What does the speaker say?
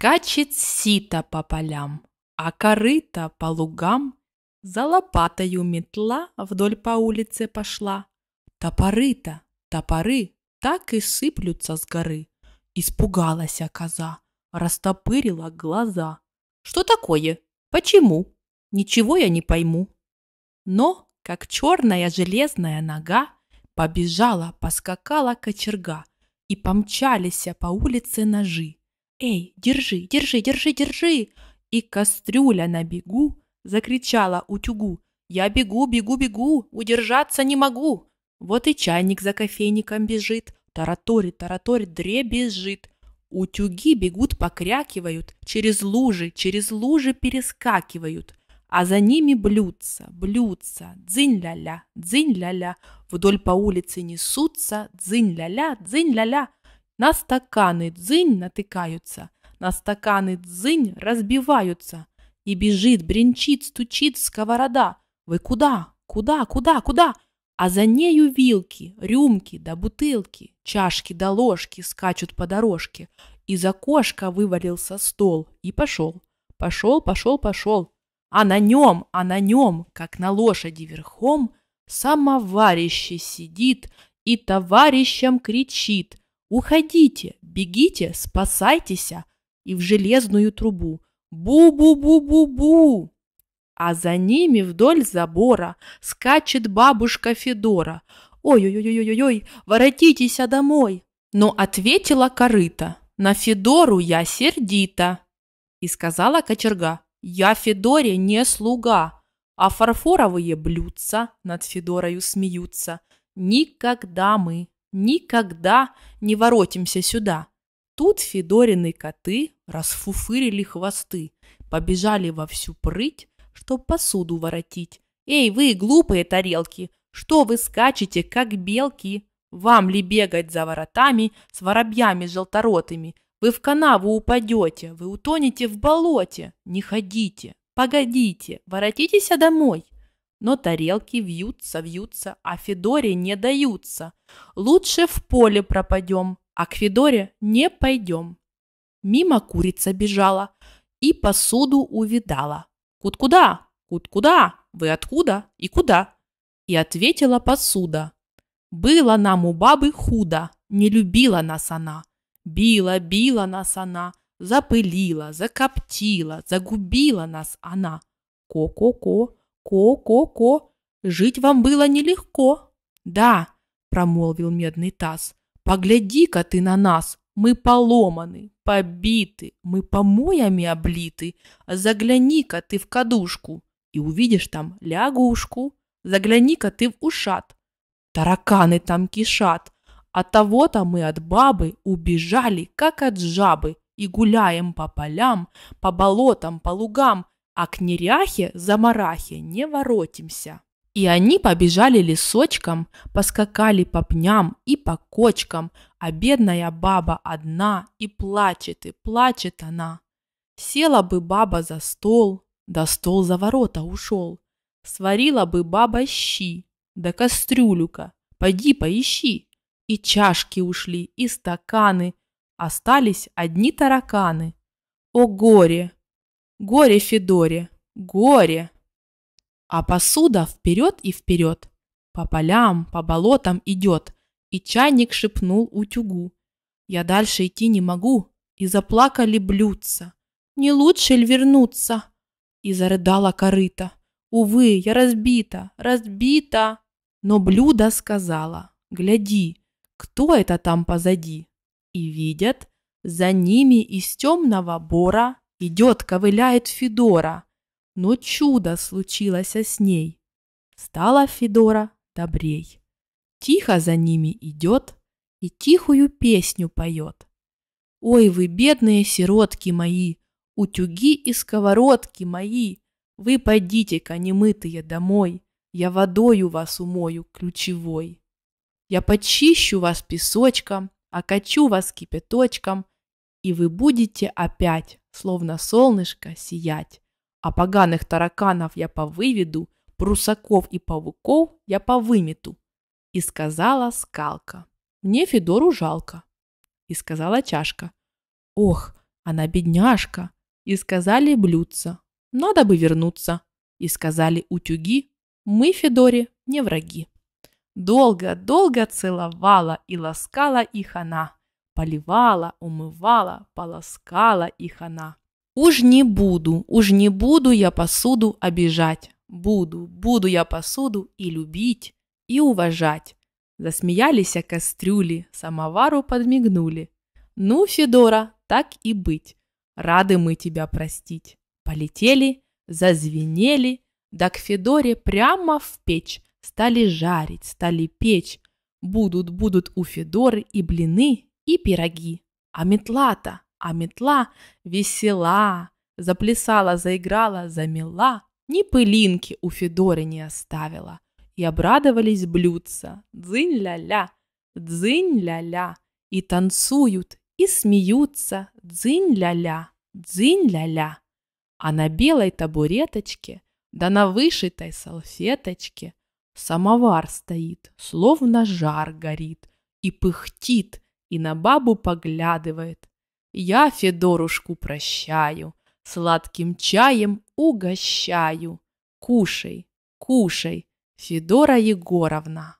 Скачет сито по полям, а корыто по лугам. За лопатою метла вдоль по улице пошла. Топоры-то, топоры, так и сыплются с горы. Испугалась а коза, растопырила глаза. Что такое? Почему? Ничего я не пойму. Но, как черная железная нога, побежала, поскакала кочерга, и помчалися по улице ножи. «Эй, держи, держи, держи, держи!» И кастрюля на бегу закричала утюгу. «Я бегу, бегу, бегу, удержаться не могу!» Вот и чайник за кофейником бежит, тараторит, тараторит, дребезжит. Утюги бегут, покрякивают, через лужи, через лужи перескакивают. А за ними блюдца, блюдца, дзынь-ля-ля, дзынь-ля-ля. Вдоль по улице несутся, дзынь-ля-ля, дзынь-ля-ля. На стаканы дзынь натыкаются, на стаканы дзынь разбиваются. И бежит, бренчит, стучит сковорода. Вы куда? Куда? Куда? Куда? А за нею вилки, рюмки да бутылки, чашки да ложки скачут по дорожке. Из окошка вывалился стол и пошел. Пошел, пошел, пошел. А на нем, а на нем, как на лошади верхом, самоварище сидит и товарищам кричит. Уходите, бегите, спасайтесь!» И в железную трубу. «Бу-бу-бу-бу-бу!» А за ними вдоль забора скачет бабушка Федора. «Ой-ой-ой-ой-ой, воротитесь а домой!» Но ответила корыта. «На Федору я сердита!» И сказала кочерга. «Я Федоре не слуга, а фарфоровые блюдца над Федорою смеются. Никогда мы Никогда не воротимся сюда. Тут Федорины коты расфуфырили хвосты, побежали во всю прыть, чтоб посуду воротить. Эй, вы, глупые тарелки, что вы скачете, как белки? Вам ли бегать за воротами с воробьями желторотыми? Вы в канаву упадете, вы утонете в болоте. Не ходите, погодите, воротитесь домой. Но тарелки вьются, вьются, а Федоре не даются. Лучше в поле пропадем, а к Федоре не пойдем. Мимо курица бежала и посуду увидала. Куд куда? куд куда? Вы откуда? И куда?» И ответила посуда. «Было нам у бабы худо, не любила нас она. Била, била нас она, запылила, закоптила, загубила нас она. Ко-ко-ко, Ко-ко-ко, жить вам было нелегко. Да, промолвил медный таз, погляди-ка ты на нас, мы поломаны, побиты, мы помоями облиты. Загляни-ка ты в кадушку и увидишь там лягушку. Загляни-ка ты в ушат, тараканы там кишат. От а того-то мы от бабы убежали, как от жабы, и гуляем по полям, по болотам, по лугам, а к неряхе за марахи не воротимся. И они побежали лесочком, поскакали по пням и по кочкам, а бедная баба одна и плачет, и плачет она. Села бы баба за стол, да стол за ворота ушел. Сварила бы баба щи, да кастрюлюка, поди поищи. И чашки ушли, и стаканы, остались одни тараканы. О горе! Горе Федоре, горе! А посуда вперед и вперед, по полям, по болотам идет, и чайник шепнул утюгу. Я дальше идти не могу, и заплакали блюдца. Не лучше ли вернуться? И зарыдала корыта. Увы, я разбита, разбита. Но блюдо сказала, гляди, кто это там позади? И видят, за ними из темного бора Идет, ковыляет Федора. Но чудо случилось с ней. Стала Федора добрей. Тихо за ними идет и тихую песню поет. Ой, вы бедные сиротки мои, утюги и сковородки мои, вы пойдите ка немытые домой, я водою вас умою ключевой. Я почищу вас песочком, окачу вас кипяточком, и вы будете опять словно солнышко, сиять. А поганых тараканов я повыведу, прусаков и павуков я повымету. И сказала скалка, мне Федору жалко. И сказала чашка, ох, она бедняжка. И сказали блюдца, надо бы вернуться. И сказали утюги, мы Федоре не враги. Долго-долго целовала и ласкала их она поливала, умывала, полоскала их она. Уж не буду, уж не буду я посуду обижать. Буду, буду я посуду и любить, и уважать. Засмеялись кастрюли, самовару подмигнули. Ну, Федора, так и быть. Рады мы тебя простить. Полетели, зазвенели, да к Федоре прямо в печь. Стали жарить, стали печь. Будут, будут у Федоры и блины, и пироги. А метла-то, а метла весела, заплясала, заиграла, замела, ни пылинки у Федоры не оставила. И обрадовались блюдца, дзынь-ля-ля, дзынь-ля-ля, и танцуют, и смеются, дзынь-ля-ля, дзынь-ля-ля. А на белой табуреточке, да на вышитой салфеточке самовар стоит, словно жар горит, и пыхтит, и на бабу поглядывает. Я Федорушку прощаю, сладким чаем угощаю. Кушай, кушай, Федора Егоровна.